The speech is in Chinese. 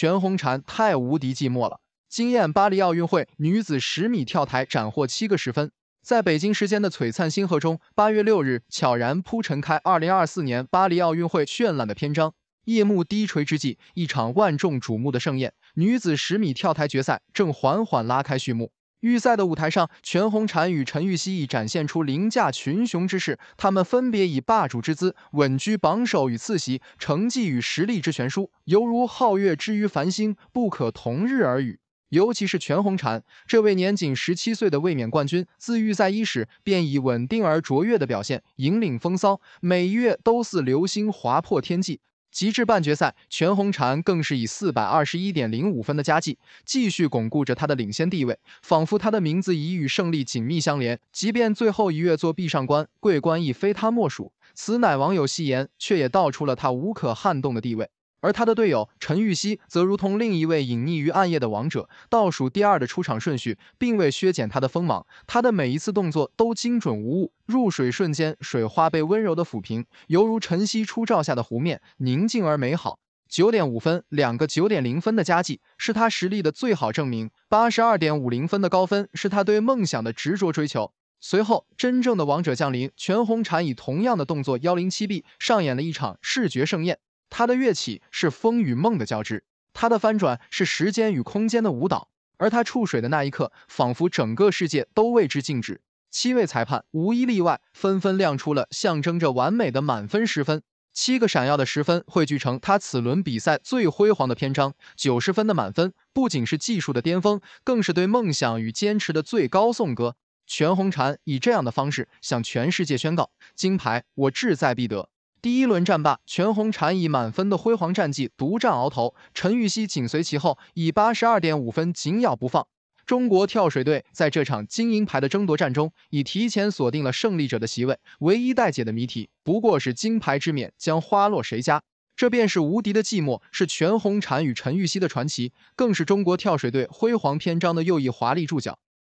全红婵太无敌寂寞了，惊艳巴黎奥运会女子十米跳台斩获七个十分。在北京时间的璀璨星河中，八月六日悄然铺陈开二零二四年巴黎奥运会绚烂的篇章。夜幕低垂之际，一场万众瞩目的盛宴——女子十米跳台决赛，正缓缓拉开序幕。预赛的舞台上，全红婵与陈芋汐已展现出凌驾群雄之势。他们分别以霸主之姿稳居榜首与次席，成绩与实力之悬殊，犹如皓月之于繁星，不可同日而语。尤其是全红婵，这位年仅十七岁的卫冕冠军，自预赛伊始便以稳定而卓越的表现引领风骚，每一都似流星划破天际。极致半决赛，全红婵更是以四百二十一点零五分的佳绩，继续巩固着她的领先地位，仿佛她的名字已与胜利紧密相连。即便最后一跃作壁上观，桂冠亦非她莫属。此乃网友戏言，却也道出了她无可撼动的地位。而他的队友陈芋汐则如同另一位隐匿于暗夜的王者，倒数第二的出场顺序并未削减她的锋芒，她的每一次动作都精准无误。入水瞬间，水花被温柔的抚平，犹如晨曦初照下的湖面，宁静而美好。九点五分，两个九点零分的佳绩，是他实力的最好证明。八十二点五零分的高分，是他对梦想的执着追求。随后，真正的王者降临，全红婵以同样的动作幺零七 B，上演了一场视觉盛宴。他的跃起是风与梦的交织，他的翻转是时间与空间的舞蹈，而他触水的那一刻，仿佛整个世界都为之静止。七位裁判无一例外，纷纷亮出了象征着完美的满分十分。七个闪耀的十分汇聚成他此轮比赛最辉煌的篇章。九十分的满分不仅是技术的巅峰，更是对梦想与坚持的最高颂歌。全红婵以这样的方式向全世界宣告：金牌，我志在必得。第一轮战罢，全红婵以满分的辉煌战绩独占鳌头，陈芋汐紧随其后，以八十二点五分紧咬不放。中国跳水队在这场金银牌的争夺战中，已提前锁定了胜利者的席位。唯一待解的谜题，不过是金牌之冕将花落谁家？这便是无敌的寂寞，是全红婵与陈芋汐的传奇，更是中国跳水队辉煌篇章的又一华丽注脚。